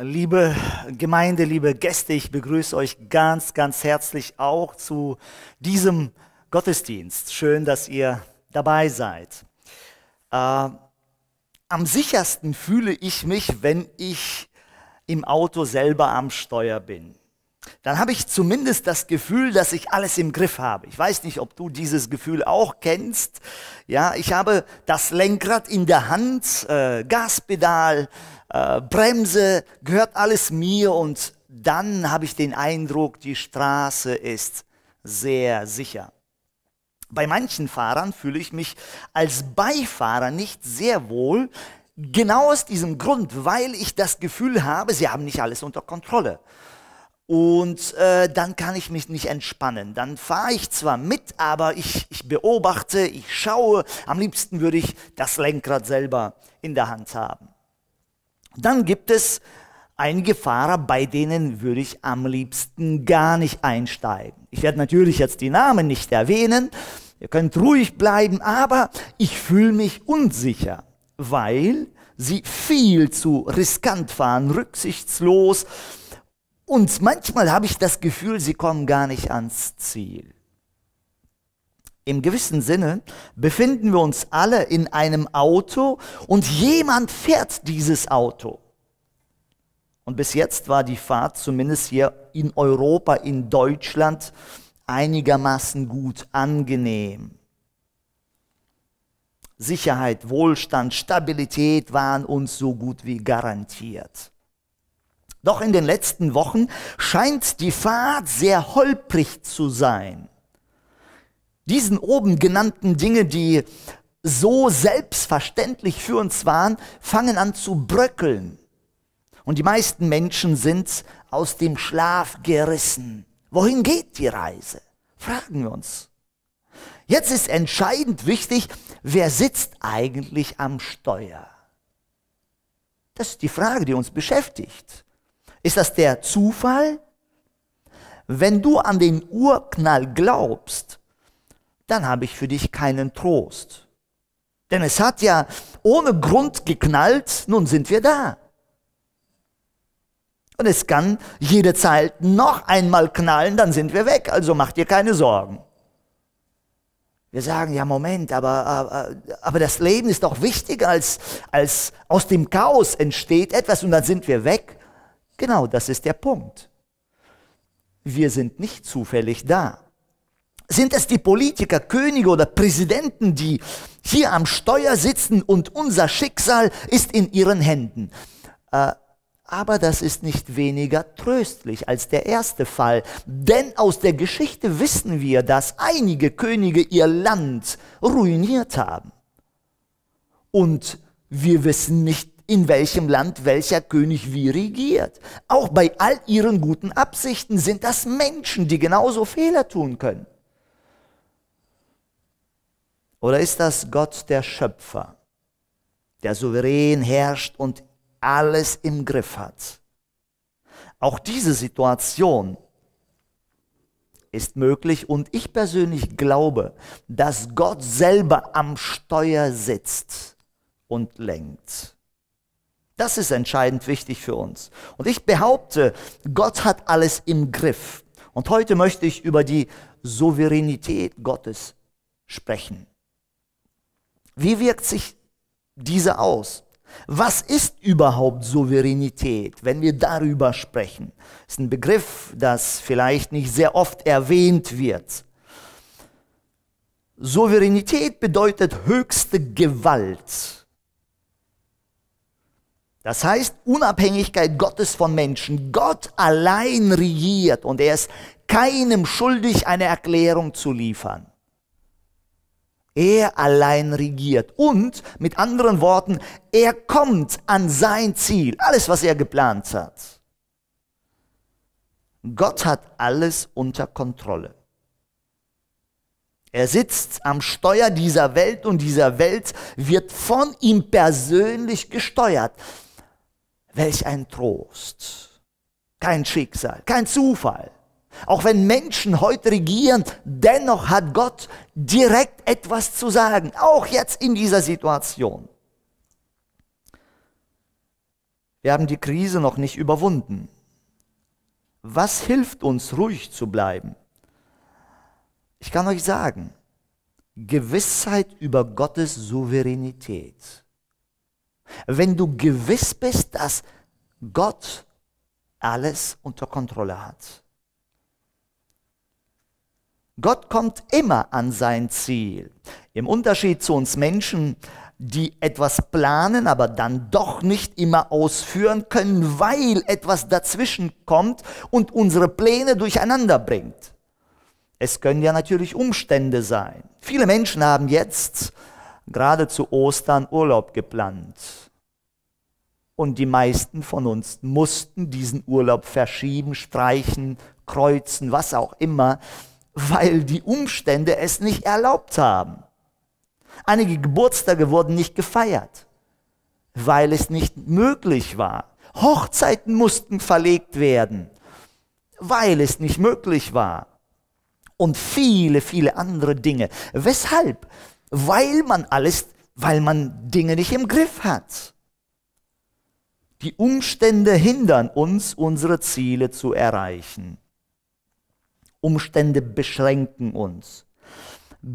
liebe Gemeinde, liebe Gäste, ich begrüße euch ganz, ganz herzlich auch zu diesem Gottesdienst. Schön, dass ihr dabei seid. Äh, am sichersten fühle ich mich, wenn ich im Auto selber am Steuer bin. Dann habe ich zumindest das Gefühl, dass ich alles im Griff habe. Ich weiß nicht, ob du dieses Gefühl auch kennst. Ja, ich habe das Lenkrad in der Hand, äh, Gaspedal, äh, Bremse, gehört alles mir und dann habe ich den Eindruck, die Straße ist sehr sicher. Bei manchen Fahrern fühle ich mich als Beifahrer nicht sehr wohl, genau aus diesem Grund, weil ich das Gefühl habe, sie haben nicht alles unter Kontrolle. Und äh, dann kann ich mich nicht entspannen. Dann fahre ich zwar mit, aber ich, ich beobachte, ich schaue. Am liebsten würde ich das Lenkrad selber in der Hand haben. Dann gibt es einige Fahrer, bei denen würde ich am liebsten gar nicht einsteigen. Ich werde natürlich jetzt die Namen nicht erwähnen, ihr könnt ruhig bleiben, aber ich fühle mich unsicher, weil sie viel zu riskant fahren, rücksichtslos und manchmal habe ich das Gefühl, sie kommen gar nicht ans Ziel. Im gewissen Sinne befinden wir uns alle in einem Auto und jemand fährt dieses Auto. Und bis jetzt war die Fahrt zumindest hier in Europa, in Deutschland einigermaßen gut, angenehm. Sicherheit, Wohlstand, Stabilität waren uns so gut wie garantiert. Doch in den letzten Wochen scheint die Fahrt sehr holprig zu sein. Diesen oben genannten Dinge, die so selbstverständlich für uns waren, fangen an zu bröckeln. Und die meisten Menschen sind aus dem Schlaf gerissen. Wohin geht die Reise? Fragen wir uns. Jetzt ist entscheidend wichtig, wer sitzt eigentlich am Steuer? Das ist die Frage, die uns beschäftigt. Ist das der Zufall? Wenn du an den Urknall glaubst, dann habe ich für dich keinen Trost. Denn es hat ja ohne Grund geknallt, nun sind wir da. Und es kann jede Zeit noch einmal knallen, dann sind wir weg, also mach dir keine Sorgen. Wir sagen, ja Moment, aber, aber, äh, aber das Leben ist doch wichtiger, als, als aus dem Chaos entsteht etwas und dann sind wir weg. Genau das ist der Punkt. Wir sind nicht zufällig da. Sind es die Politiker, Könige oder Präsidenten, die hier am Steuer sitzen und unser Schicksal ist in ihren Händen? Äh, aber das ist nicht weniger tröstlich als der erste Fall, denn aus der Geschichte wissen wir, dass einige Könige ihr Land ruiniert haben. Und wir wissen nicht, in welchem Land welcher König wie regiert. Auch bei all ihren guten Absichten sind das Menschen, die genauso Fehler tun können. Oder ist das Gott der Schöpfer, der souverän herrscht und alles im Griff hat? Auch diese Situation ist möglich und ich persönlich glaube, dass Gott selber am Steuer sitzt und lenkt. Das ist entscheidend wichtig für uns. Und ich behaupte, Gott hat alles im Griff. Und heute möchte ich über die Souveränität Gottes sprechen. Wie wirkt sich diese aus? Was ist überhaupt Souveränität, wenn wir darüber sprechen? Das ist ein Begriff, das vielleicht nicht sehr oft erwähnt wird. Souveränität bedeutet höchste Gewalt. Das heißt Unabhängigkeit Gottes von Menschen. Gott allein regiert und er ist keinem schuldig, eine Erklärung zu liefern. Er allein regiert. Und mit anderen Worten, er kommt an sein Ziel, alles, was er geplant hat. Gott hat alles unter Kontrolle. Er sitzt am Steuer dieser Welt und dieser Welt wird von ihm persönlich gesteuert. Welch ein Trost. Kein Schicksal, kein Zufall. Auch wenn Menschen heute regieren, dennoch hat Gott direkt etwas zu sagen, auch jetzt in dieser Situation. Wir haben die Krise noch nicht überwunden. Was hilft uns, ruhig zu bleiben? Ich kann euch sagen, Gewissheit über Gottes Souveränität. Wenn du gewiss bist, dass Gott alles unter Kontrolle hat, Gott kommt immer an sein Ziel. Im Unterschied zu uns Menschen, die etwas planen, aber dann doch nicht immer ausführen können, weil etwas dazwischen kommt und unsere Pläne durcheinander bringt. Es können ja natürlich Umstände sein. Viele Menschen haben jetzt gerade zu Ostern Urlaub geplant. Und die meisten von uns mussten diesen Urlaub verschieben, streichen, kreuzen, was auch immer, weil die Umstände es nicht erlaubt haben. Einige Geburtstage wurden nicht gefeiert, weil es nicht möglich war. Hochzeiten mussten verlegt werden, weil es nicht möglich war. Und viele, viele andere Dinge. Weshalb? Weil man alles, weil man Dinge nicht im Griff hat. Die Umstände hindern uns, unsere Ziele zu erreichen. Umstände beschränken uns.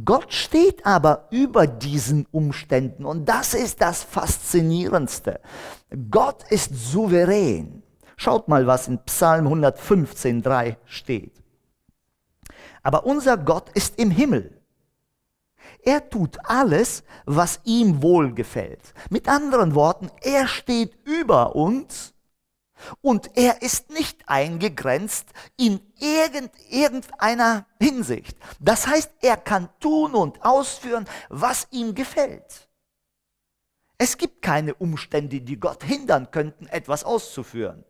Gott steht aber über diesen Umständen und das ist das Faszinierendste. Gott ist souverän. Schaut mal, was in Psalm 115.3 steht. Aber unser Gott ist im Himmel. Er tut alles, was ihm wohlgefällt. Mit anderen Worten, er steht über uns und er ist nicht eingegrenzt in irgend, irgendeiner Hinsicht. Das heißt, er kann tun und ausführen, was ihm gefällt. Es gibt keine Umstände, die Gott hindern könnten, etwas auszuführen.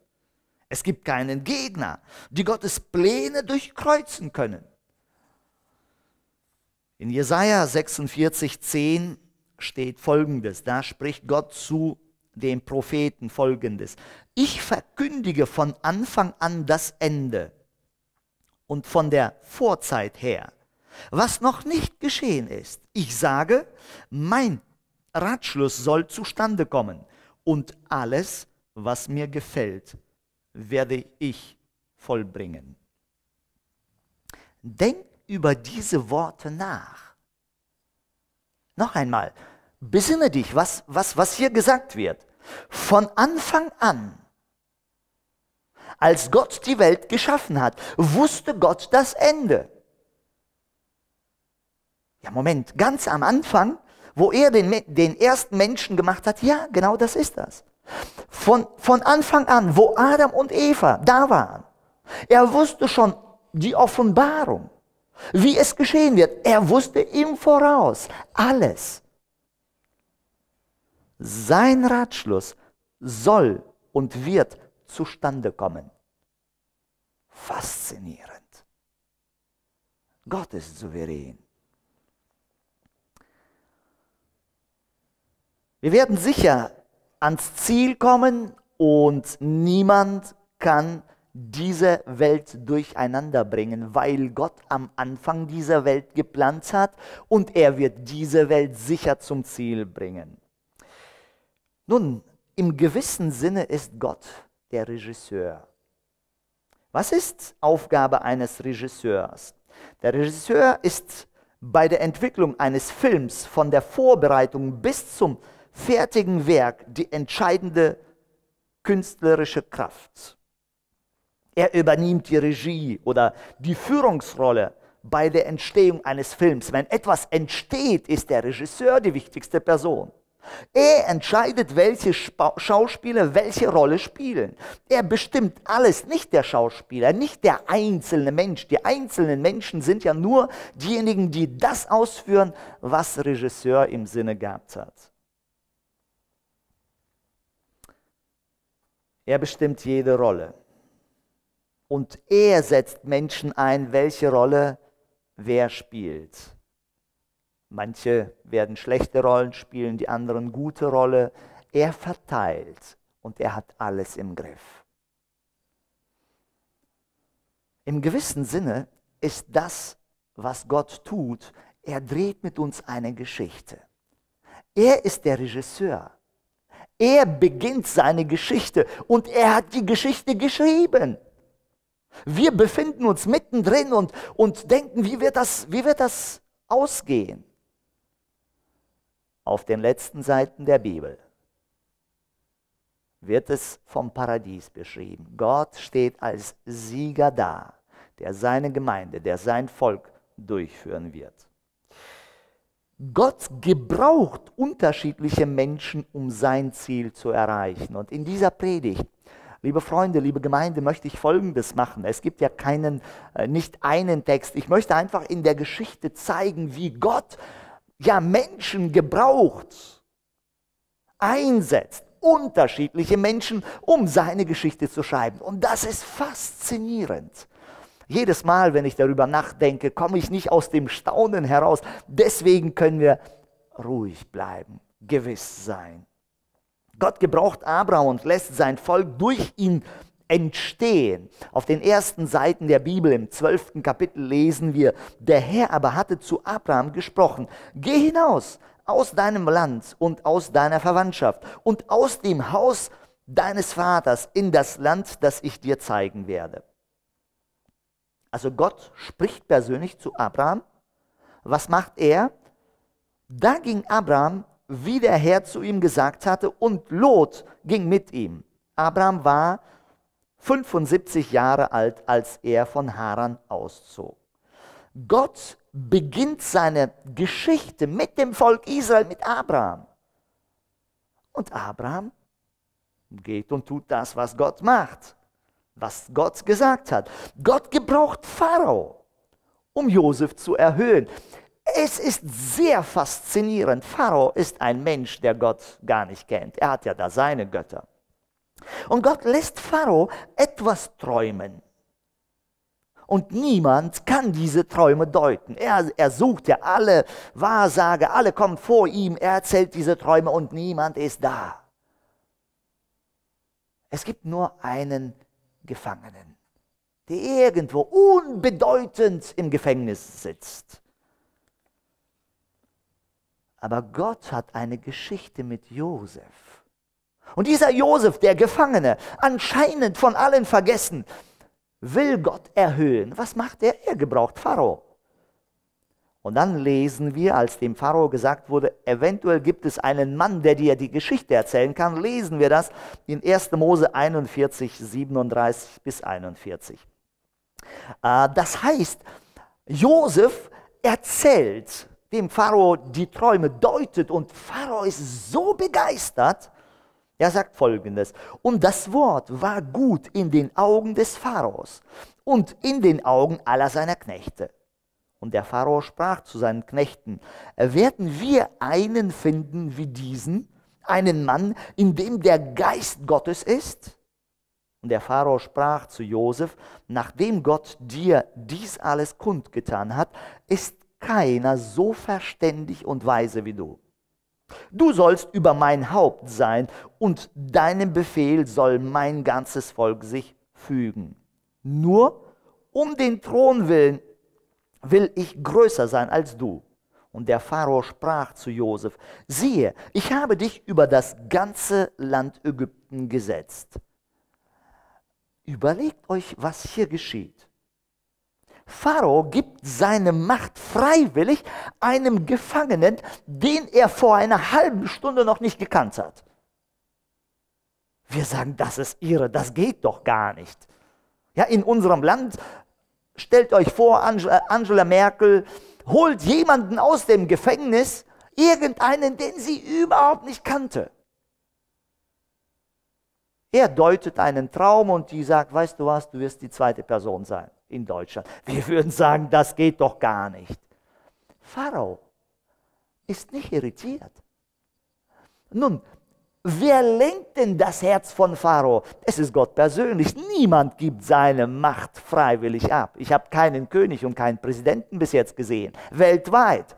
Es gibt keinen Gegner, die Gottes Pläne durchkreuzen können. In Jesaja 46, 10 steht folgendes: Da spricht Gott zu dem Propheten folgendes. Ich verkündige von Anfang an das Ende und von der Vorzeit her, was noch nicht geschehen ist. Ich sage, mein Ratschluss soll zustande kommen und alles, was mir gefällt, werde ich vollbringen. Denk über diese Worte nach. Noch einmal, besinne dich, was, was, was hier gesagt wird. Von Anfang an, als Gott die Welt geschaffen hat, wusste Gott das Ende. Ja, Moment, ganz am Anfang, wo er den, den ersten Menschen gemacht hat, ja, genau das ist das. Von, von Anfang an, wo Adam und Eva da waren, er wusste schon die Offenbarung, wie es geschehen wird. Er wusste im Voraus alles. Sein Ratschluss soll und wird zustande kommen. Faszinierend. Gott ist souverän. Wir werden sicher ans Ziel kommen und niemand kann diese Welt durcheinander bringen, weil Gott am Anfang dieser Welt geplant hat und er wird diese Welt sicher zum Ziel bringen. Nun, im gewissen Sinne ist Gott der Regisseur. Was ist Aufgabe eines Regisseurs? Der Regisseur ist bei der Entwicklung eines Films von der Vorbereitung bis zum fertigen Werk die entscheidende künstlerische Kraft. Er übernimmt die Regie oder die Führungsrolle bei der Entstehung eines Films. Wenn etwas entsteht, ist der Regisseur die wichtigste Person. Er entscheidet, welche Schauspieler welche Rolle spielen. Er bestimmt alles, nicht der Schauspieler, nicht der einzelne Mensch. Die einzelnen Menschen sind ja nur diejenigen, die das ausführen, was Regisseur im Sinne gehabt hat. Er bestimmt jede Rolle. Und er setzt Menschen ein, welche Rolle wer spielt. Manche werden schlechte Rollen spielen, die anderen gute Rolle. Er verteilt und er hat alles im Griff. Im gewissen Sinne ist das, was Gott tut, er dreht mit uns eine Geschichte. Er ist der Regisseur. Er beginnt seine Geschichte und er hat die Geschichte geschrieben. Wir befinden uns mittendrin und, und denken, wie wird das, wie wird das ausgehen? auf den letzten Seiten der Bibel wird es vom Paradies beschrieben. Gott steht als Sieger da, der seine Gemeinde, der sein Volk durchführen wird. Gott gebraucht unterschiedliche Menschen, um sein Ziel zu erreichen. Und in dieser Predigt, liebe Freunde, liebe Gemeinde, möchte ich Folgendes machen. Es gibt ja keinen, äh, nicht einen Text. Ich möchte einfach in der Geschichte zeigen, wie Gott ja Menschen gebraucht, einsetzt, unterschiedliche Menschen, um seine Geschichte zu schreiben. Und das ist faszinierend. Jedes Mal, wenn ich darüber nachdenke, komme ich nicht aus dem Staunen heraus. Deswegen können wir ruhig bleiben, gewiss sein. Gott gebraucht Abraham und lässt sein Volk durch ihn entstehen. Auf den ersten Seiten der Bibel im zwölften Kapitel lesen wir, der Herr aber hatte zu Abraham gesprochen, geh hinaus aus deinem Land und aus deiner Verwandtschaft und aus dem Haus deines Vaters in das Land, das ich dir zeigen werde. Also Gott spricht persönlich zu Abraham. Was macht er? Da ging Abraham, wie der Herr zu ihm gesagt hatte, und Lot ging mit ihm. Abraham war 75 Jahre alt, als er von Haran auszog. Gott beginnt seine Geschichte mit dem Volk Israel, mit Abraham. Und Abraham geht und tut das, was Gott macht, was Gott gesagt hat. Gott gebraucht Pharao, um Josef zu erhöhen. Es ist sehr faszinierend. Pharao ist ein Mensch, der Gott gar nicht kennt. Er hat ja da seine Götter. Und Gott lässt Pharao etwas träumen. Und niemand kann diese Träume deuten. Er, er sucht ja alle Wahrsager, alle kommen vor ihm, er erzählt diese Träume und niemand ist da. Es gibt nur einen Gefangenen, der irgendwo unbedeutend im Gefängnis sitzt. Aber Gott hat eine Geschichte mit Josef. Und dieser Josef, der Gefangene, anscheinend von allen vergessen, will Gott erhöhen. Was macht er? Er gebraucht Pharao. Und dann lesen wir, als dem Pharao gesagt wurde, eventuell gibt es einen Mann, der dir die Geschichte erzählen kann, lesen wir das in 1. Mose 41, 37 bis 41. Äh, das heißt, Josef erzählt dem Pharao die Träume, deutet und Pharao ist so begeistert, er sagt folgendes, und das Wort war gut in den Augen des Pharaos und in den Augen aller seiner Knechte. Und der Pharao sprach zu seinen Knechten, werden wir einen finden wie diesen, einen Mann, in dem der Geist Gottes ist? Und der Pharao sprach zu Josef, nachdem Gott dir dies alles kundgetan hat, ist keiner so verständig und weise wie du. Du sollst über mein Haupt sein und deinem Befehl soll mein ganzes Volk sich fügen. Nur um den Thron willen will ich größer sein als du. Und der Pharao sprach zu Josef, siehe, ich habe dich über das ganze Land Ägypten gesetzt. Überlegt euch, was hier geschieht. Pharao gibt seine Macht freiwillig einem Gefangenen, den er vor einer halben Stunde noch nicht gekannt hat. Wir sagen, das ist irre, das geht doch gar nicht. Ja, in unserem Land, stellt euch vor, äh, Angela Merkel holt jemanden aus dem Gefängnis, irgendeinen, den sie überhaupt nicht kannte. Er deutet einen Traum und die sagt, weißt du was, du wirst die zweite Person sein in Deutschland. Wir würden sagen, das geht doch gar nicht. Pharao ist nicht irritiert. Nun, wer lenkt denn das Herz von Pharao? Es ist Gott persönlich. Niemand gibt seine Macht freiwillig ab. Ich habe keinen König und keinen Präsidenten bis jetzt gesehen, weltweit,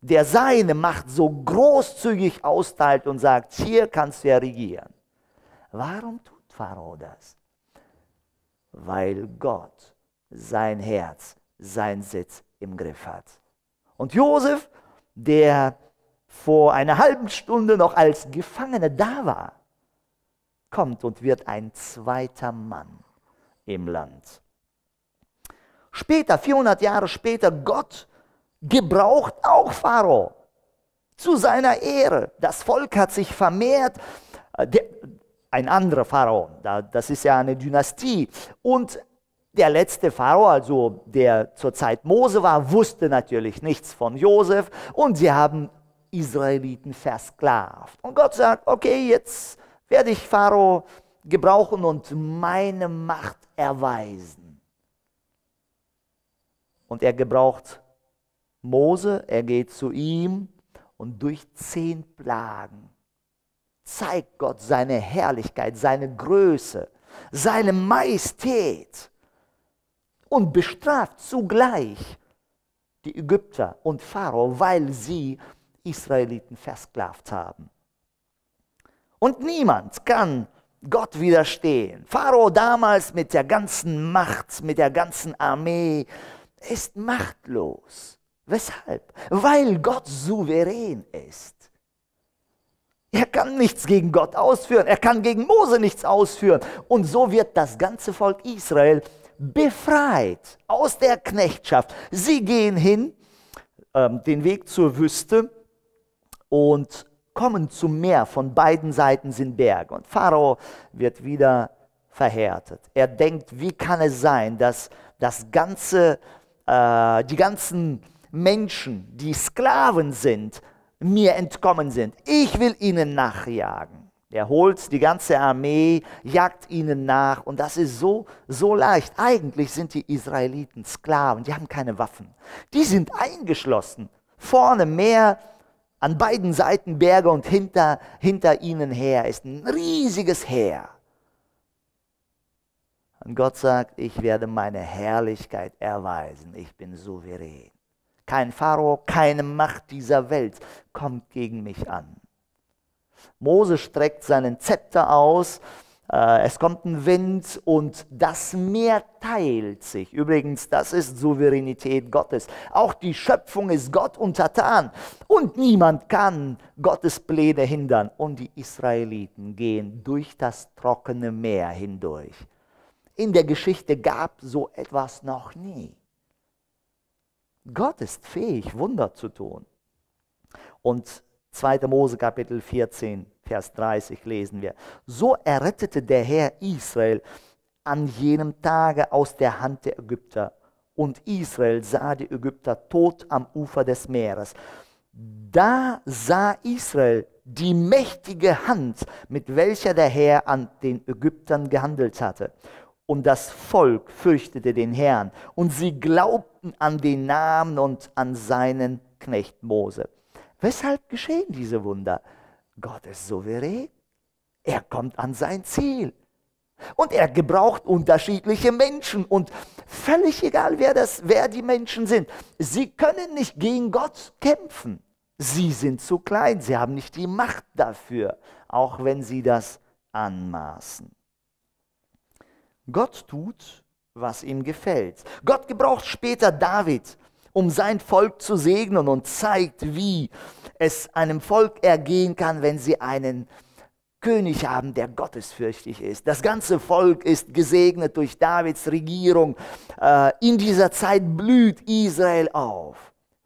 der seine Macht so großzügig austeilt und sagt, hier kannst du ja regieren. Warum tut Pharao das? weil Gott sein Herz, sein Sitz im Griff hat. Und Josef, der vor einer halben Stunde noch als Gefangener da war, kommt und wird ein zweiter Mann im Land. Später, 400 Jahre später, Gott gebraucht auch Pharao zu seiner Ehre. Das Volk hat sich vermehrt. Äh, ein anderer Pharao. Das ist ja eine Dynastie. Und der letzte Pharao, also der zur Zeit Mose war, wusste natürlich nichts von Josef und sie haben Israeliten versklavt. Und Gott sagt, okay, jetzt werde ich Pharao gebrauchen und meine Macht erweisen. Und er gebraucht Mose, er geht zu ihm und durch zehn Plagen zeigt Gott seine Herrlichkeit, seine Größe, seine Majestät und bestraft zugleich die Ägypter und Pharao, weil sie Israeliten versklavt haben. Und niemand kann Gott widerstehen. Pharao damals mit der ganzen Macht, mit der ganzen Armee ist machtlos. Weshalb? Weil Gott souverän ist. Er kann nichts gegen Gott ausführen, er kann gegen Mose nichts ausführen. Und so wird das ganze Volk Israel befreit aus der Knechtschaft. Sie gehen hin, ähm, den Weg zur Wüste und kommen zum Meer. Von beiden Seiten sind Berge. Und Pharao wird wieder verhärtet. Er denkt, wie kann es sein, dass das ganze, äh, die ganzen Menschen, die Sklaven sind, mir entkommen sind. Ich will ihnen nachjagen. Er holt die ganze Armee, jagt ihnen nach und das ist so, so leicht. Eigentlich sind die Israeliten Sklaven, die haben keine Waffen. Die sind eingeschlossen, vorne Meer, an beiden Seiten Berge und hinter, hinter ihnen her ist ein riesiges Heer. Und Gott sagt, ich werde meine Herrlichkeit erweisen, ich bin souverän kein Pharao, keine Macht dieser Welt kommt gegen mich an. Mose streckt seinen Zepter aus, äh, es kommt ein Wind und das Meer teilt sich. Übrigens, das ist Souveränität Gottes. Auch die Schöpfung ist Gott untertan und niemand kann Gottes Pläne hindern. Und die Israeliten gehen durch das trockene Meer hindurch. In der Geschichte gab so etwas noch nie. Gott ist fähig, Wunder zu tun. Und 2. Mose Kapitel 14, Vers 30 lesen wir. So errettete der Herr Israel an jenem Tage aus der Hand der Ägypter. Und Israel sah die Ägypter tot am Ufer des Meeres. Da sah Israel die mächtige Hand, mit welcher der Herr an den Ägyptern gehandelt hatte. Und das Volk fürchtete den Herrn. Und sie glaubten an den Namen und an seinen Knecht Mose. Weshalb geschehen diese Wunder? Gott ist souverän. Er kommt an sein Ziel. Und er gebraucht unterschiedliche Menschen. Und völlig egal, wer, das, wer die Menschen sind, sie können nicht gegen Gott kämpfen. Sie sind zu klein, sie haben nicht die Macht dafür, auch wenn sie das anmaßen. Gott tut, was ihm gefällt. Gott gebraucht später David, um sein Volk zu segnen und zeigt, wie es einem Volk ergehen kann, wenn sie einen König haben, der gottesfürchtig ist. Das ganze Volk ist gesegnet durch Davids Regierung. Äh, in dieser Zeit blüht Israel auf.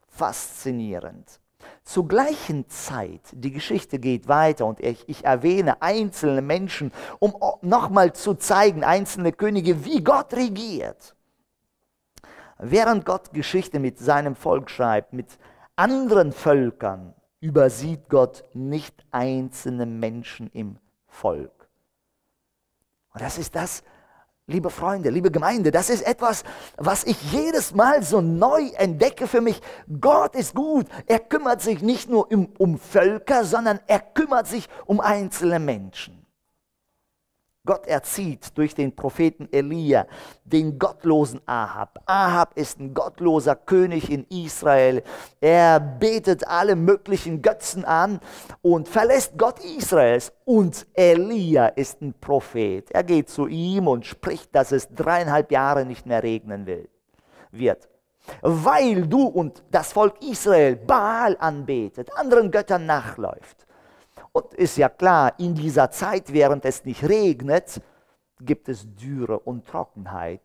Faszinierend. Zur gleichen Zeit, die Geschichte geht weiter und ich, ich erwähne einzelne Menschen, um nochmal zu zeigen, einzelne Könige, wie Gott regiert. Während Gott Geschichte mit seinem Volk schreibt, mit anderen Völkern, übersieht Gott nicht einzelne Menschen im Volk. Und das ist das, Liebe Freunde, liebe Gemeinde, das ist etwas, was ich jedes Mal so neu entdecke für mich. Gott ist gut. Er kümmert sich nicht nur um, um Völker, sondern er kümmert sich um einzelne Menschen. Gott erzieht durch den Propheten Elia den gottlosen Ahab. Ahab ist ein gottloser König in Israel. Er betet alle möglichen Götzen an und verlässt Gott Israels. Und Elia ist ein Prophet. Er geht zu ihm und spricht, dass es dreieinhalb Jahre nicht mehr regnen will, wird. Weil du und das Volk Israel Baal anbetet, anderen Göttern nachläuft und ist ja klar, in dieser Zeit, während es nicht regnet, gibt es Dürre und Trockenheit.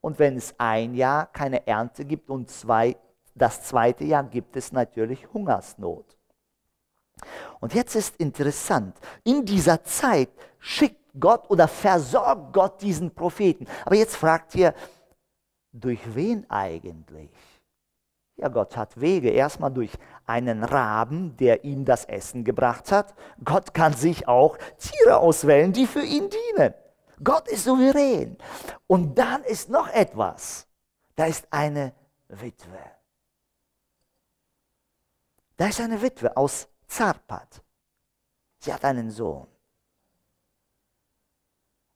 Und wenn es ein Jahr keine Ernte gibt und zwei, das zweite Jahr gibt es natürlich Hungersnot. Und jetzt ist interessant, in dieser Zeit schickt Gott oder versorgt Gott diesen Propheten. Aber jetzt fragt ihr, durch wen eigentlich? Ja, Gott hat Wege. Erstmal durch einen Raben, der ihm das Essen gebracht hat. Gott kann sich auch Tiere auswählen, die für ihn dienen. Gott ist souverän. Und dann ist noch etwas. Da ist eine Witwe. Da ist eine Witwe aus Zarpat. Sie hat einen Sohn.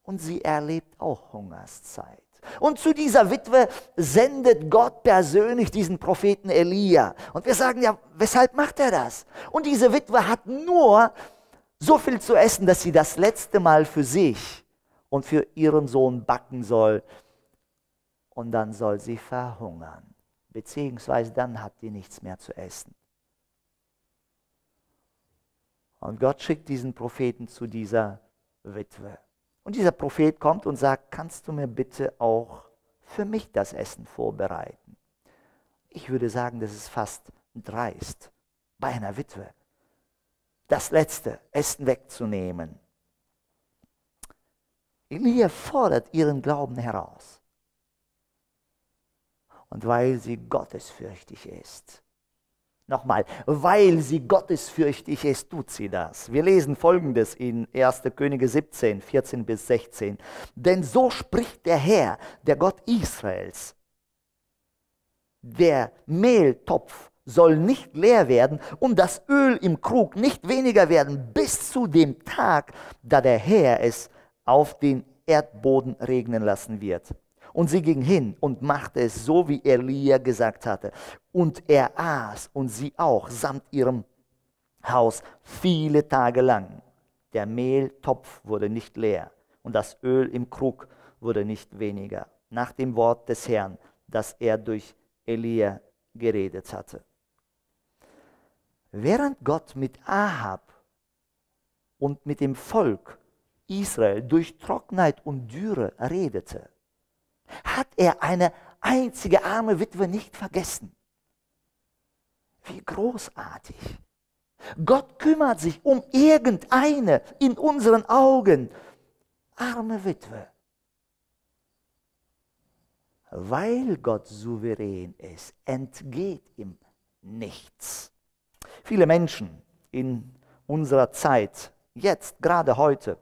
Und sie erlebt auch Hungerszeit. Und zu dieser Witwe sendet Gott persönlich diesen Propheten Elia. Und wir sagen ja, weshalb macht er das? Und diese Witwe hat nur so viel zu essen, dass sie das letzte Mal für sich und für ihren Sohn backen soll. Und dann soll sie verhungern. Beziehungsweise dann hat sie nichts mehr zu essen. Und Gott schickt diesen Propheten zu dieser Witwe. Und dieser Prophet kommt und sagt, kannst du mir bitte auch für mich das Essen vorbereiten? Ich würde sagen, das ist fast dreist bei einer Witwe. Das letzte Essen wegzunehmen. Elia fordert ihren Glauben heraus. Und weil sie gottesfürchtig ist, Nochmal, weil sie gottesfürchtig ist, tut sie das. Wir lesen folgendes in 1. Könige 17, 14 bis 16. Denn so spricht der Herr, der Gott Israels. Der Mehltopf soll nicht leer werden und das Öl im Krug nicht weniger werden bis zu dem Tag, da der Herr es auf den Erdboden regnen lassen wird. Und sie ging hin und machte es so, wie Elia gesagt hatte. Und er aß und sie auch samt ihrem Haus viele Tage lang. Der Mehltopf wurde nicht leer und das Öl im Krug wurde nicht weniger. Nach dem Wort des Herrn, das er durch Elia geredet hatte. Während Gott mit Ahab und mit dem Volk Israel durch Trockenheit und Dürre redete, hat er eine einzige arme Witwe nicht vergessen. Wie großartig. Gott kümmert sich um irgendeine in unseren Augen arme Witwe. Weil Gott souverän ist, entgeht ihm nichts. Viele Menschen in unserer Zeit, jetzt, gerade heute,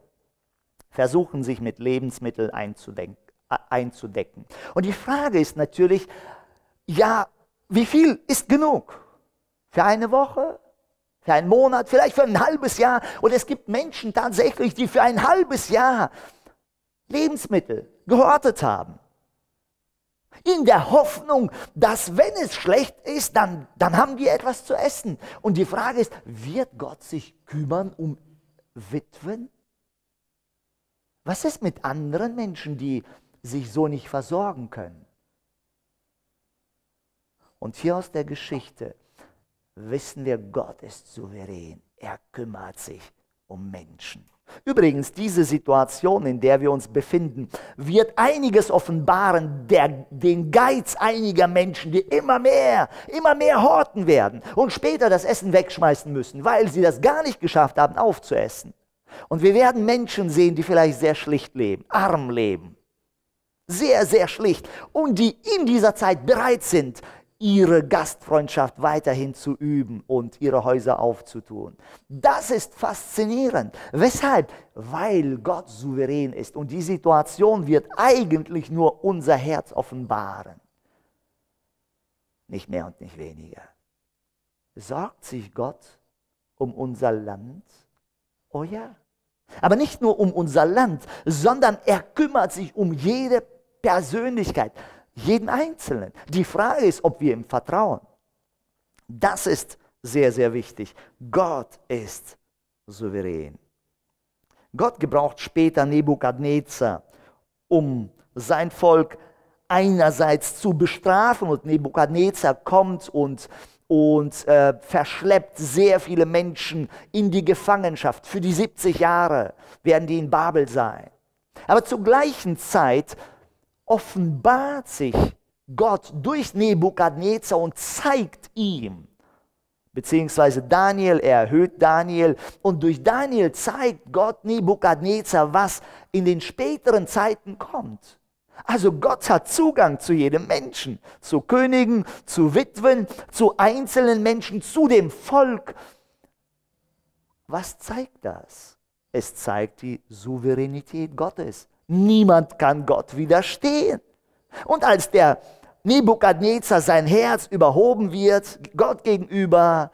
versuchen sich mit Lebensmitteln einzudenken einzudecken. Und die Frage ist natürlich, ja, wie viel ist genug? Für eine Woche? Für einen Monat? Vielleicht für ein halbes Jahr? Und es gibt Menschen tatsächlich, die für ein halbes Jahr Lebensmittel gehortet haben. In der Hoffnung, dass wenn es schlecht ist, dann, dann haben die etwas zu essen. Und die Frage ist, wird Gott sich kümmern um Witwen? Was ist mit anderen Menschen, die sich so nicht versorgen können. Und hier aus der Geschichte wissen wir, Gott ist souverän. Er kümmert sich um Menschen. Übrigens, diese Situation, in der wir uns befinden, wird einiges offenbaren, der, den Geiz einiger Menschen, die immer mehr, immer mehr horten werden und später das Essen wegschmeißen müssen, weil sie das gar nicht geschafft haben, aufzuessen. Und wir werden Menschen sehen, die vielleicht sehr schlicht leben, arm leben, sehr, sehr schlicht und die in dieser Zeit bereit sind, ihre Gastfreundschaft weiterhin zu üben und ihre Häuser aufzutun. Das ist faszinierend. Weshalb? Weil Gott souverän ist und die Situation wird eigentlich nur unser Herz offenbaren. Nicht mehr und nicht weniger. Sorgt sich Gott um unser Land? Oh ja. Aber nicht nur um unser Land, sondern er kümmert sich um jede Persönlichkeit, jeden Einzelnen. Die Frage ist, ob wir ihm vertrauen. Das ist sehr, sehr wichtig. Gott ist souverän. Gott gebraucht später Nebukadnezar, um sein Volk einerseits zu bestrafen und Nebukadnezar kommt und, und äh, verschleppt sehr viele Menschen in die Gefangenschaft. Für die 70 Jahre werden die in Babel sein. Aber zur gleichen Zeit offenbart sich Gott durch Nebukadnezar und zeigt ihm, beziehungsweise Daniel, er erhöht Daniel und durch Daniel zeigt Gott Nebukadnezar, was in den späteren Zeiten kommt. Also Gott hat Zugang zu jedem Menschen, zu Königen, zu Witwen, zu einzelnen Menschen, zu dem Volk. Was zeigt das? Es zeigt die Souveränität Gottes. Niemand kann Gott widerstehen. Und als der Nebukadnezar sein Herz überhoben wird, Gott gegenüber,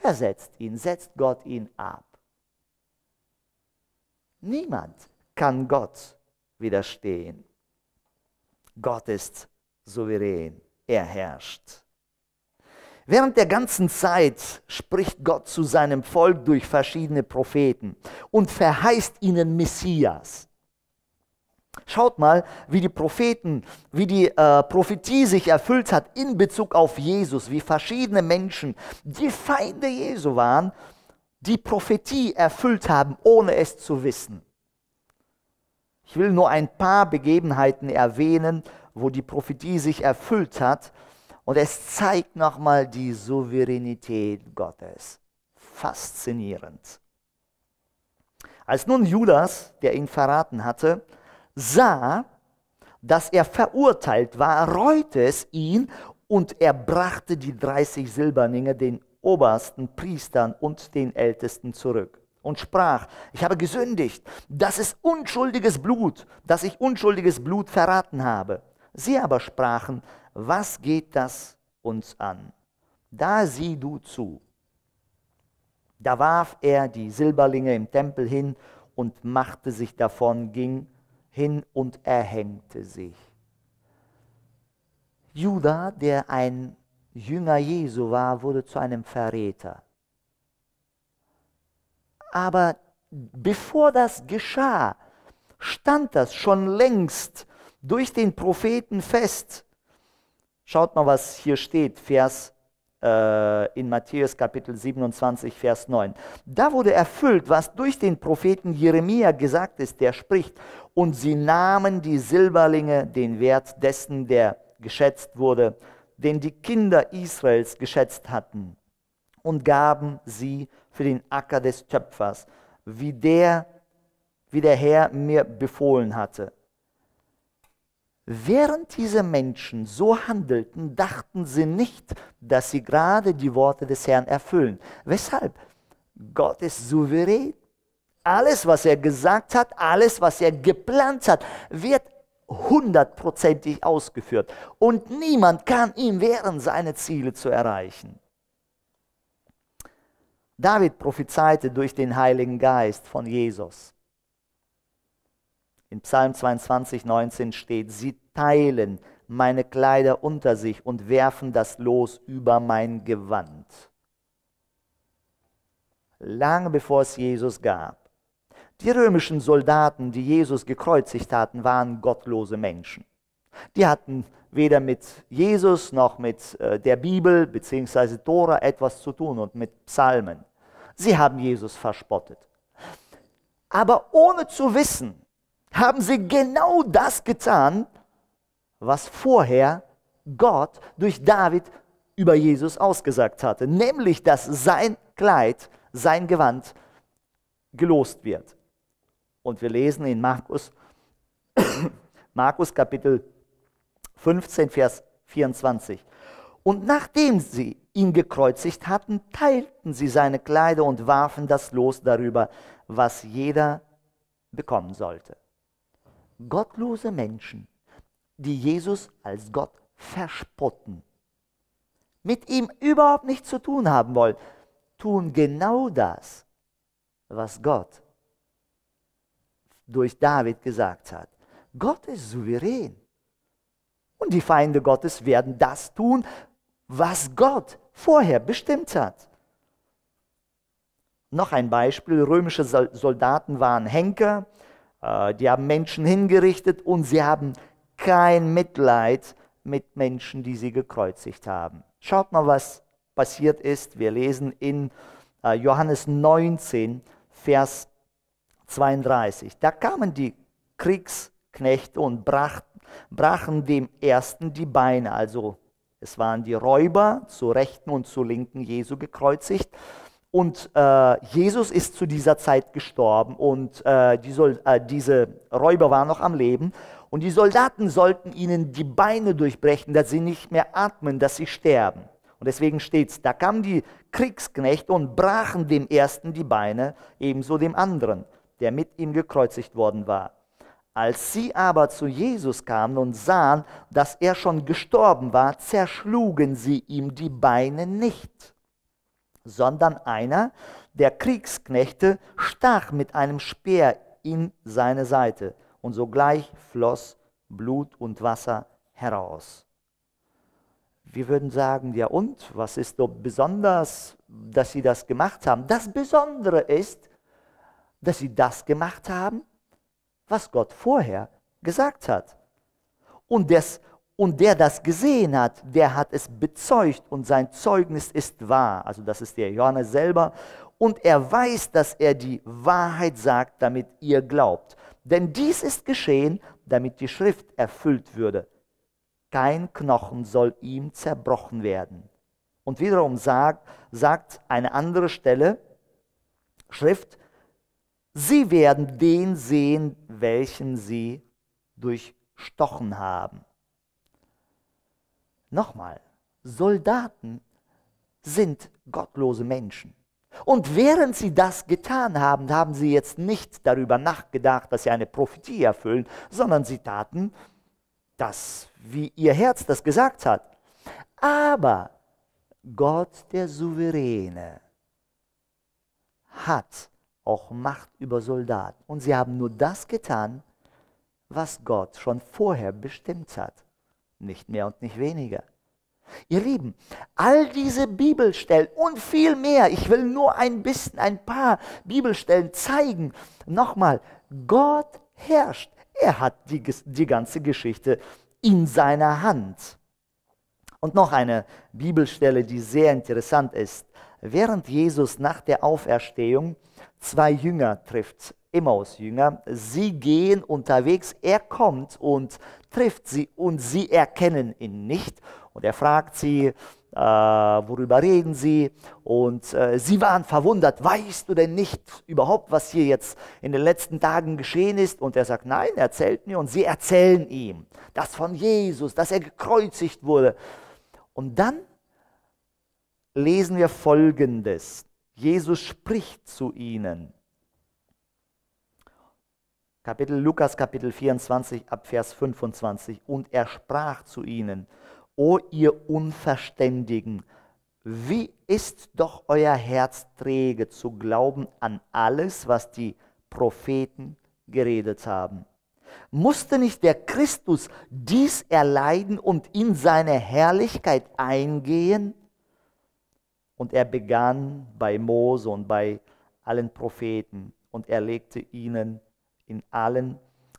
versetzt ihn, setzt Gott ihn ab. Niemand kann Gott widerstehen. Gott ist souverän, er herrscht. Während der ganzen Zeit spricht Gott zu seinem Volk durch verschiedene Propheten und verheißt ihnen Messias. Schaut mal, wie die Propheten, wie die äh, Prophetie sich erfüllt hat in Bezug auf Jesus, wie verschiedene Menschen, die Feinde Jesu waren, die Prophetie erfüllt haben, ohne es zu wissen. Ich will nur ein paar Begebenheiten erwähnen, wo die Prophetie sich erfüllt hat. Und es zeigt nochmal die Souveränität Gottes. Faszinierend. Als nun Judas, der ihn verraten hatte, sah, dass er verurteilt war, reute es ihn und er brachte die 30 Silberlinge den obersten Priestern und den Ältesten zurück und sprach, ich habe gesündigt, das ist unschuldiges Blut, dass ich unschuldiges Blut verraten habe. Sie aber sprachen, was geht das uns an? Da sieh du zu. Da warf er die Silberlinge im Tempel hin und machte sich davon, ging hin und erhängte sich. Judah, der ein Jünger Jesu war, wurde zu einem Verräter. Aber bevor das geschah, stand das schon längst durch den Propheten fest. Schaut mal, was hier steht, Vers äh, in Matthäus Kapitel 27, Vers 9. Da wurde erfüllt, was durch den Propheten Jeremia gesagt ist, der spricht, und sie nahmen die Silberlinge, den Wert dessen, der geschätzt wurde, den die Kinder Israels geschätzt hatten, und gaben sie für den Acker des Töpfers, wie der, wie der Herr mir befohlen hatte. Während diese Menschen so handelten, dachten sie nicht, dass sie gerade die Worte des Herrn erfüllen. Weshalb? Gott ist souverän. Alles, was er gesagt hat, alles, was er geplant hat, wird hundertprozentig ausgeführt. Und niemand kann ihm wehren, seine Ziele zu erreichen. David prophezeite durch den Heiligen Geist von Jesus. In Psalm 22, 19 steht, sie teilen meine Kleider unter sich und werfen das Los über mein Gewand. Lange bevor es Jesus gab, die römischen Soldaten, die Jesus gekreuzigt hatten, waren gottlose Menschen. Die hatten weder mit Jesus noch mit äh, der Bibel bzw. Tora etwas zu tun und mit Psalmen. Sie haben Jesus verspottet. Aber ohne zu wissen, haben sie genau das getan, was vorher Gott durch David über Jesus ausgesagt hatte, nämlich dass sein Kleid, sein Gewand gelost wird. Und wir lesen in Markus, Markus Kapitel 15, Vers 24. Und nachdem sie ihn gekreuzigt hatten, teilten sie seine Kleider und warfen das Los darüber, was jeder bekommen sollte. Gottlose Menschen, die Jesus als Gott verspotten, mit ihm überhaupt nichts zu tun haben wollen, tun genau das, was Gott durch David gesagt hat. Gott ist souverän. Und die Feinde Gottes werden das tun, was Gott vorher bestimmt hat. Noch ein Beispiel, römische Soldaten waren Henker, äh, die haben Menschen hingerichtet und sie haben kein Mitleid mit Menschen, die sie gekreuzigt haben. Schaut mal, was passiert ist. Wir lesen in äh, Johannes 19, Vers 32. Da kamen die Kriegsknechte und brachen dem ersten die Beine. Also es waren die Räuber zur rechten und zur linken Jesu gekreuzigt. Und äh, Jesus ist zu dieser Zeit gestorben und äh, die soll, äh, diese Räuber waren noch am Leben. Und die Soldaten sollten ihnen die Beine durchbrechen, dass sie nicht mehr atmen, dass sie sterben. Und deswegen steht es, da kamen die Kriegsknechte und brachen dem ersten die Beine, ebenso dem anderen der mit ihm gekreuzigt worden war. Als sie aber zu Jesus kamen und sahen, dass er schon gestorben war, zerschlugen sie ihm die Beine nicht, sondern einer der Kriegsknechte stach mit einem Speer in seine Seite und sogleich floss Blut und Wasser heraus. Wir würden sagen, ja und, was ist so besonders, dass sie das gemacht haben? Das Besondere ist, dass sie das gemacht haben, was Gott vorher gesagt hat. Und, des, und der das gesehen hat, der hat es bezeugt und sein Zeugnis ist wahr. Also das ist der Johannes selber. Und er weiß, dass er die Wahrheit sagt, damit ihr glaubt. Denn dies ist geschehen, damit die Schrift erfüllt würde. Kein Knochen soll ihm zerbrochen werden. Und wiederum sagt, sagt eine andere Stelle, Schrift, Sie werden den sehen, welchen sie durchstochen haben. Nochmal, Soldaten sind gottlose Menschen. Und während sie das getan haben, haben sie jetzt nicht darüber nachgedacht, dass sie eine Prophetie erfüllen, sondern sie taten das, wie ihr Herz das gesagt hat. Aber Gott der Souveräne hat auch Macht über Soldaten. Und sie haben nur das getan, was Gott schon vorher bestimmt hat. Nicht mehr und nicht weniger. Ihr Lieben, all diese Bibelstellen und viel mehr, ich will nur ein bisschen, ein paar Bibelstellen zeigen. Nochmal, Gott herrscht. Er hat die, die ganze Geschichte in seiner Hand. Und noch eine Bibelstelle, die sehr interessant ist. Während Jesus nach der Auferstehung zwei Jünger trifft, Emmaus-Jünger. Sie gehen unterwegs, er kommt und trifft sie und sie erkennen ihn nicht. Und er fragt sie, äh, worüber reden sie? Und äh, sie waren verwundert, weißt du denn nicht überhaupt, was hier jetzt in den letzten Tagen geschehen ist? Und er sagt, nein, erzählt mir. Und sie erzählen ihm, das von Jesus, dass er gekreuzigt wurde. Und dann lesen wir Folgendes. Jesus spricht zu ihnen. Kapitel Lukas Kapitel 24 ab Vers 25 und er sprach zu ihnen: O ihr Unverständigen, wie ist doch euer Herz träge zu glauben an alles, was die Propheten geredet haben? Musste nicht der Christus dies erleiden und in seine Herrlichkeit eingehen? Und er begann bei Mose und bei allen Propheten und er legte ihnen in allen,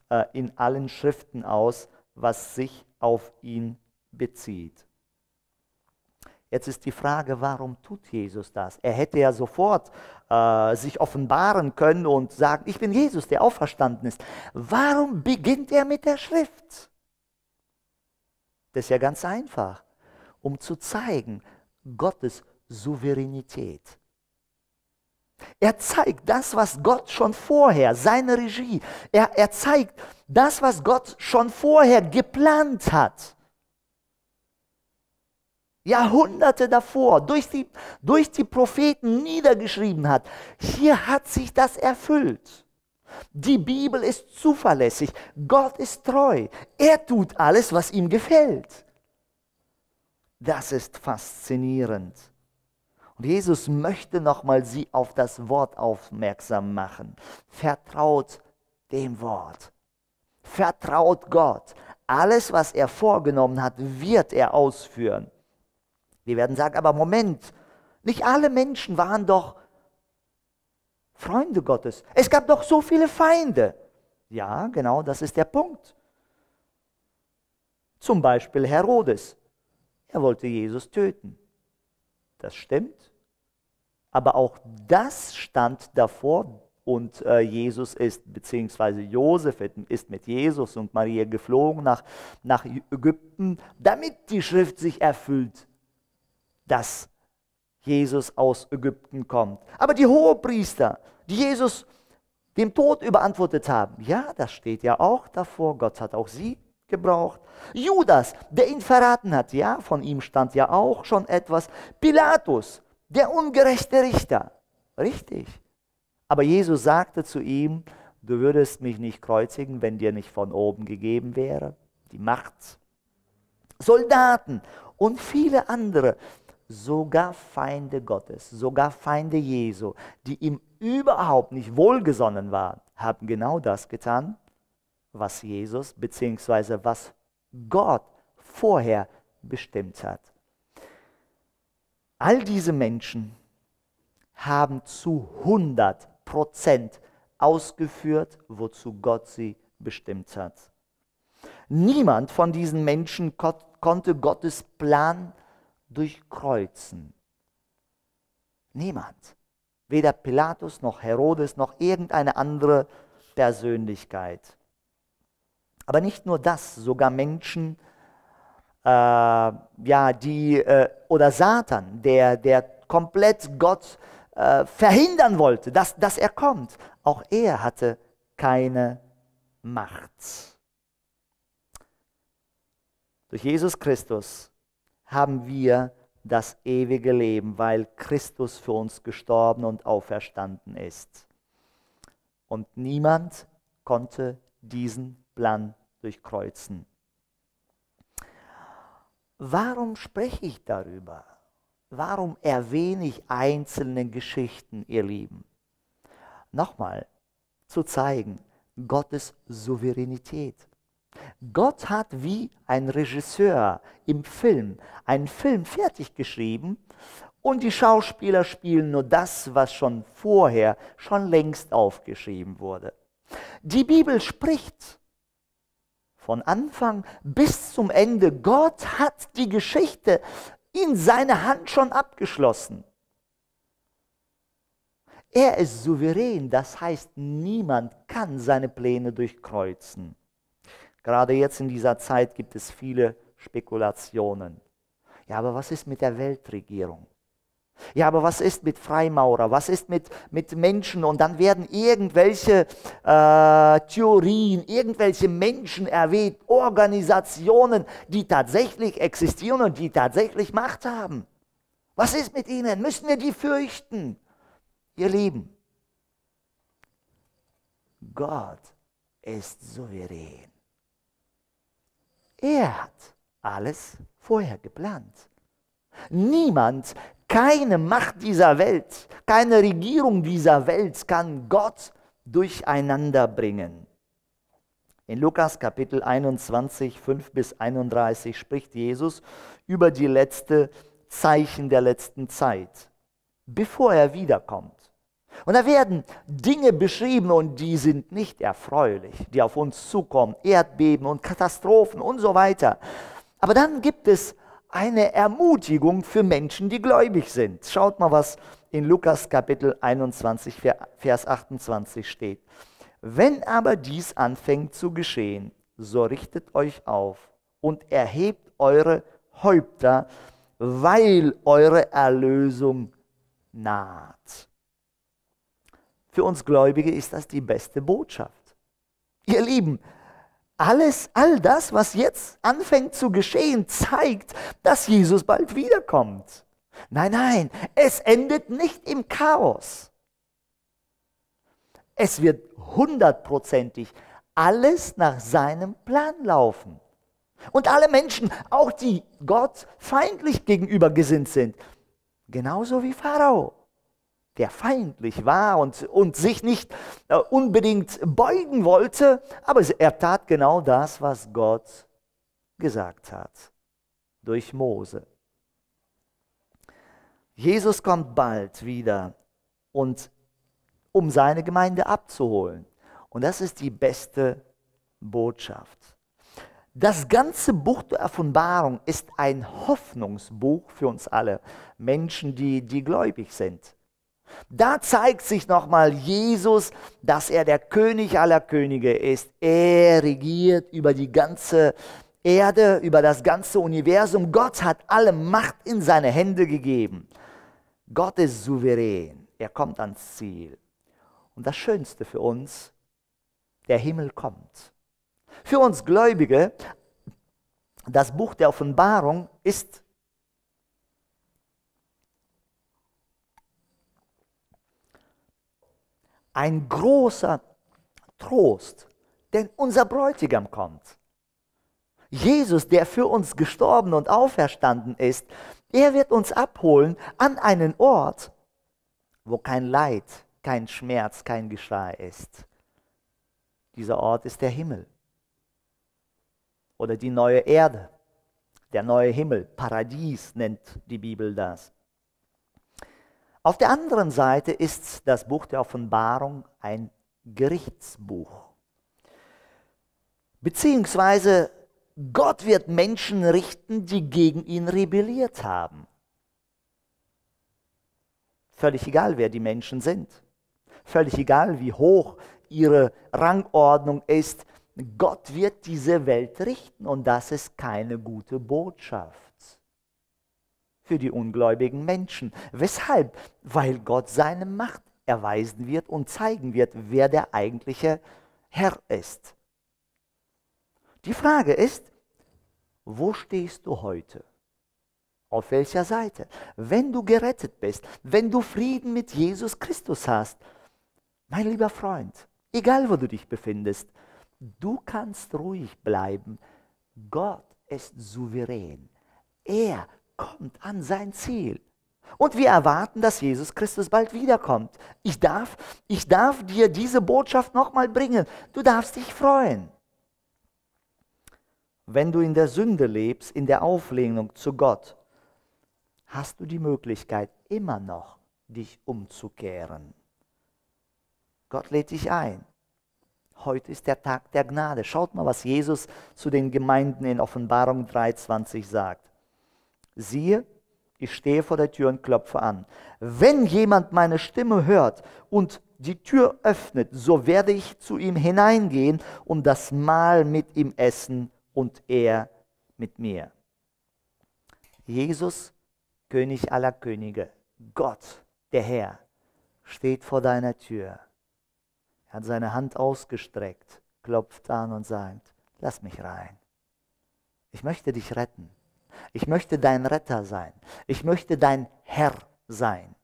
äh, in allen Schriften aus, was sich auf ihn bezieht. Jetzt ist die Frage, warum tut Jesus das? Er hätte ja sofort äh, sich offenbaren können und sagen, ich bin Jesus, der auferstanden ist. Warum beginnt er mit der Schrift? Das ist ja ganz einfach, um zu zeigen, Gottes Souveränität. Er zeigt das, was Gott schon vorher, seine Regie, er, er zeigt das, was Gott schon vorher geplant hat. Jahrhunderte davor, durch die, durch die Propheten niedergeschrieben hat. Hier hat sich das erfüllt. Die Bibel ist zuverlässig, Gott ist treu, er tut alles, was ihm gefällt. Das ist faszinierend. Und Jesus möchte nochmal sie auf das Wort aufmerksam machen. Vertraut dem Wort. Vertraut Gott. Alles, was er vorgenommen hat, wird er ausführen. Wir werden sagen, aber Moment, nicht alle Menschen waren doch Freunde Gottes. Es gab doch so viele Feinde. Ja, genau, das ist der Punkt. Zum Beispiel Herodes. Er wollte Jesus töten. Das stimmt. Aber auch das stand davor und äh, Jesus ist, beziehungsweise Josef ist mit Jesus und Maria geflogen nach, nach Ägypten, damit die Schrift sich erfüllt, dass Jesus aus Ägypten kommt. Aber die Hohepriester, die Jesus dem Tod überantwortet haben, ja, das steht ja auch davor, Gott hat auch sie gebraucht. Judas, der ihn verraten hat, ja, von ihm stand ja auch schon etwas. Pilatus, der ungerechte Richter. Richtig. Aber Jesus sagte zu ihm, du würdest mich nicht kreuzigen, wenn dir nicht von oben gegeben wäre. Die Macht. Soldaten und viele andere, sogar Feinde Gottes, sogar Feinde Jesu, die ihm überhaupt nicht wohlgesonnen waren, haben genau das getan, was Jesus bzw. was Gott vorher bestimmt hat. All diese Menschen haben zu 100 Prozent ausgeführt, wozu Gott sie bestimmt hat. Niemand von diesen Menschen konnte Gottes Plan durchkreuzen. Niemand. Weder Pilatus noch Herodes noch irgendeine andere Persönlichkeit. Aber nicht nur das, sogar Menschen, äh, ja, die, äh, oder Satan, der, der komplett Gott äh, verhindern wollte, dass, dass er kommt, auch er hatte keine Macht. Durch Jesus Christus haben wir das ewige Leben, weil Christus für uns gestorben und auferstanden ist. Und niemand konnte diesen Plan durchkreuzen. Warum spreche ich darüber? Warum erwähne ich einzelne Geschichten, ihr Lieben? Nochmal, zu zeigen, Gottes Souveränität. Gott hat wie ein Regisseur im Film einen Film fertig geschrieben und die Schauspieler spielen nur das, was schon vorher, schon längst aufgeschrieben wurde. Die Bibel spricht von Anfang bis zum Ende. Gott hat die Geschichte in seiner Hand schon abgeschlossen. Er ist souverän, das heißt, niemand kann seine Pläne durchkreuzen. Gerade jetzt in dieser Zeit gibt es viele Spekulationen. Ja, aber was ist mit der Weltregierung? Ja, aber was ist mit Freimaurer? Was ist mit, mit Menschen? Und dann werden irgendwelche äh, Theorien, irgendwelche Menschen erwähnt, Organisationen, die tatsächlich existieren und die tatsächlich Macht haben. Was ist mit ihnen? Müssen wir die fürchten? Ihr Lieben, Gott ist souverän. Er hat alles vorher geplant. Niemand keine Macht dieser Welt, keine Regierung dieser Welt kann Gott durcheinander bringen. In Lukas Kapitel 21, 5 bis 31 spricht Jesus über die letzte Zeichen der letzten Zeit, bevor er wiederkommt. Und da werden Dinge beschrieben und die sind nicht erfreulich, die auf uns zukommen, Erdbeben und Katastrophen und so weiter. Aber dann gibt es eine Ermutigung für Menschen, die gläubig sind. Schaut mal, was in Lukas Kapitel 21, Vers 28 steht. Wenn aber dies anfängt zu geschehen, so richtet euch auf und erhebt eure Häupter, weil eure Erlösung naht. Für uns Gläubige ist das die beste Botschaft. Ihr Lieben, alles, all das, was jetzt anfängt zu geschehen, zeigt, dass Jesus bald wiederkommt. Nein, nein, es endet nicht im Chaos. Es wird hundertprozentig alles nach seinem Plan laufen. Und alle Menschen, auch die Gott feindlich gegenüber gesinnt sind, genauso wie Pharao der feindlich war und, und sich nicht äh, unbedingt beugen wollte, aber er tat genau das, was Gott gesagt hat durch Mose. Jesus kommt bald wieder und um seine Gemeinde abzuholen. Und das ist die beste Botschaft. Das ganze Buch der Offenbarung ist ein Hoffnungsbuch für uns alle Menschen, die, die gläubig sind. Da zeigt sich nochmal Jesus, dass er der König aller Könige ist. Er regiert über die ganze Erde, über das ganze Universum. Gott hat alle Macht in seine Hände gegeben. Gott ist souverän. Er kommt ans Ziel. Und das Schönste für uns, der Himmel kommt. Für uns Gläubige, das Buch der Offenbarung ist ein großer Trost, denn unser Bräutigam kommt. Jesus, der für uns gestorben und auferstanden ist, er wird uns abholen an einen Ort, wo kein Leid, kein Schmerz, kein Geschrei ist. Dieser Ort ist der Himmel oder die neue Erde, der neue Himmel, Paradies nennt die Bibel das. Auf der anderen Seite ist das Buch der Offenbarung ein Gerichtsbuch. Beziehungsweise Gott wird Menschen richten, die gegen ihn rebelliert haben. Völlig egal, wer die Menschen sind. Völlig egal, wie hoch ihre Rangordnung ist. Gott wird diese Welt richten und das ist keine gute Botschaft für die ungläubigen Menschen. Weshalb? Weil Gott seine Macht erweisen wird und zeigen wird, wer der eigentliche Herr ist. Die Frage ist, wo stehst du heute? Auf welcher Seite? Wenn du gerettet bist, wenn du Frieden mit Jesus Christus hast, mein lieber Freund, egal wo du dich befindest, du kannst ruhig bleiben. Gott ist souverän. Er kommt an sein Ziel. Und wir erwarten, dass Jesus Christus bald wiederkommt. Ich darf, ich darf dir diese Botschaft nochmal bringen. Du darfst dich freuen. Wenn du in der Sünde lebst, in der Auflehnung zu Gott, hast du die Möglichkeit, immer noch dich umzukehren. Gott lädt dich ein. Heute ist der Tag der Gnade. Schaut mal, was Jesus zu den Gemeinden in Offenbarung 3,20 sagt. Siehe, ich stehe vor der Tür und klopfe an. Wenn jemand meine Stimme hört und die Tür öffnet, so werde ich zu ihm hineingehen und das Mahl mit ihm essen und er mit mir. Jesus, König aller Könige, Gott, der Herr, steht vor deiner Tür. Er hat seine Hand ausgestreckt, klopft an und sagt, lass mich rein. Ich möchte dich retten. Ich möchte dein Retter sein. Ich möchte dein Herr sein.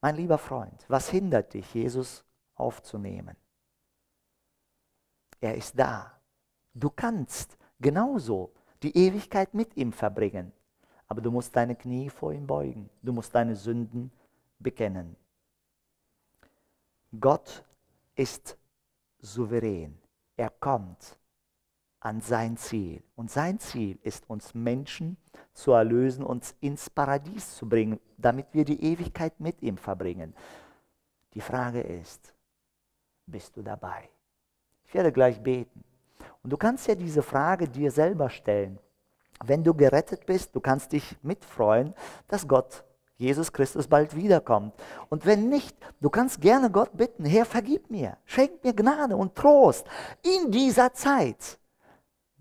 Mein lieber Freund, was hindert dich, Jesus aufzunehmen? Er ist da. Du kannst genauso die Ewigkeit mit ihm verbringen. Aber du musst deine Knie vor ihm beugen. Du musst deine Sünden bekennen. Gott ist souverän. Er kommt an sein Ziel. Und sein Ziel ist, uns Menschen zu erlösen, uns ins Paradies zu bringen, damit wir die Ewigkeit mit ihm verbringen. Die Frage ist, bist du dabei? Ich werde gleich beten. Und du kannst ja diese Frage dir selber stellen. Wenn du gerettet bist, du kannst dich mitfreuen, dass Gott, Jesus Christus, bald wiederkommt. Und wenn nicht, du kannst gerne Gott bitten, Herr, vergib mir, schenk mir Gnade und Trost in dieser Zeit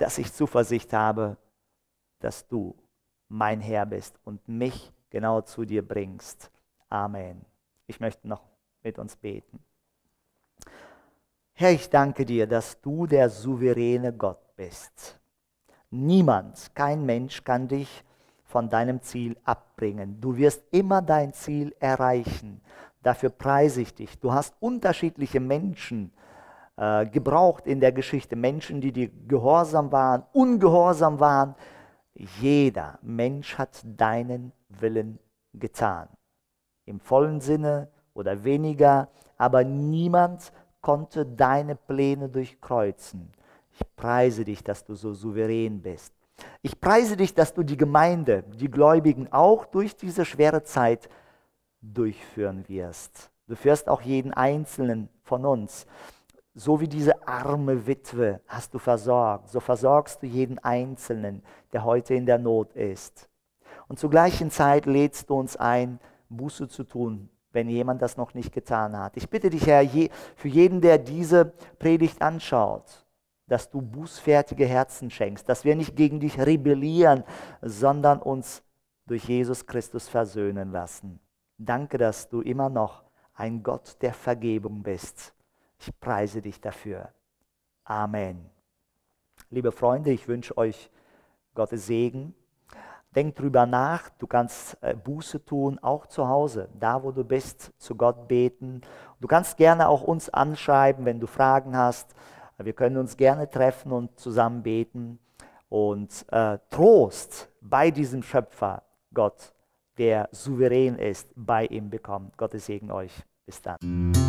dass ich Zuversicht habe, dass du mein Herr bist und mich genau zu dir bringst. Amen. Ich möchte noch mit uns beten. Herr, ich danke dir, dass du der souveräne Gott bist. Niemand, kein Mensch kann dich von deinem Ziel abbringen. Du wirst immer dein Ziel erreichen. Dafür preise ich dich. Du hast unterschiedliche Menschen äh, gebraucht in der Geschichte. Menschen, die dir gehorsam waren, ungehorsam waren. Jeder Mensch hat deinen Willen getan. Im vollen Sinne oder weniger, aber niemand konnte deine Pläne durchkreuzen. Ich preise dich, dass du so souverän bist. Ich preise dich, dass du die Gemeinde, die Gläubigen auch durch diese schwere Zeit durchführen wirst. Du führst auch jeden einzelnen von uns. So wie diese arme Witwe hast du versorgt, so versorgst du jeden Einzelnen, der heute in der Not ist. Und zur gleichen Zeit lädst du uns ein, Buße zu tun, wenn jemand das noch nicht getan hat. Ich bitte dich, Herr, für jeden, der diese Predigt anschaut, dass du bußfertige Herzen schenkst, dass wir nicht gegen dich rebellieren, sondern uns durch Jesus Christus versöhnen lassen. Danke, dass du immer noch ein Gott der Vergebung bist. Ich preise dich dafür. Amen. Liebe Freunde, ich wünsche euch Gottes Segen. Denk drüber nach, du kannst äh, Buße tun, auch zu Hause, da wo du bist, zu Gott beten. Du kannst gerne auch uns anschreiben, wenn du Fragen hast. Wir können uns gerne treffen und zusammen beten. Und äh, Trost bei diesem Schöpfer, Gott, der souverän ist, bei ihm bekommen. Gottes Segen euch. Bis dann.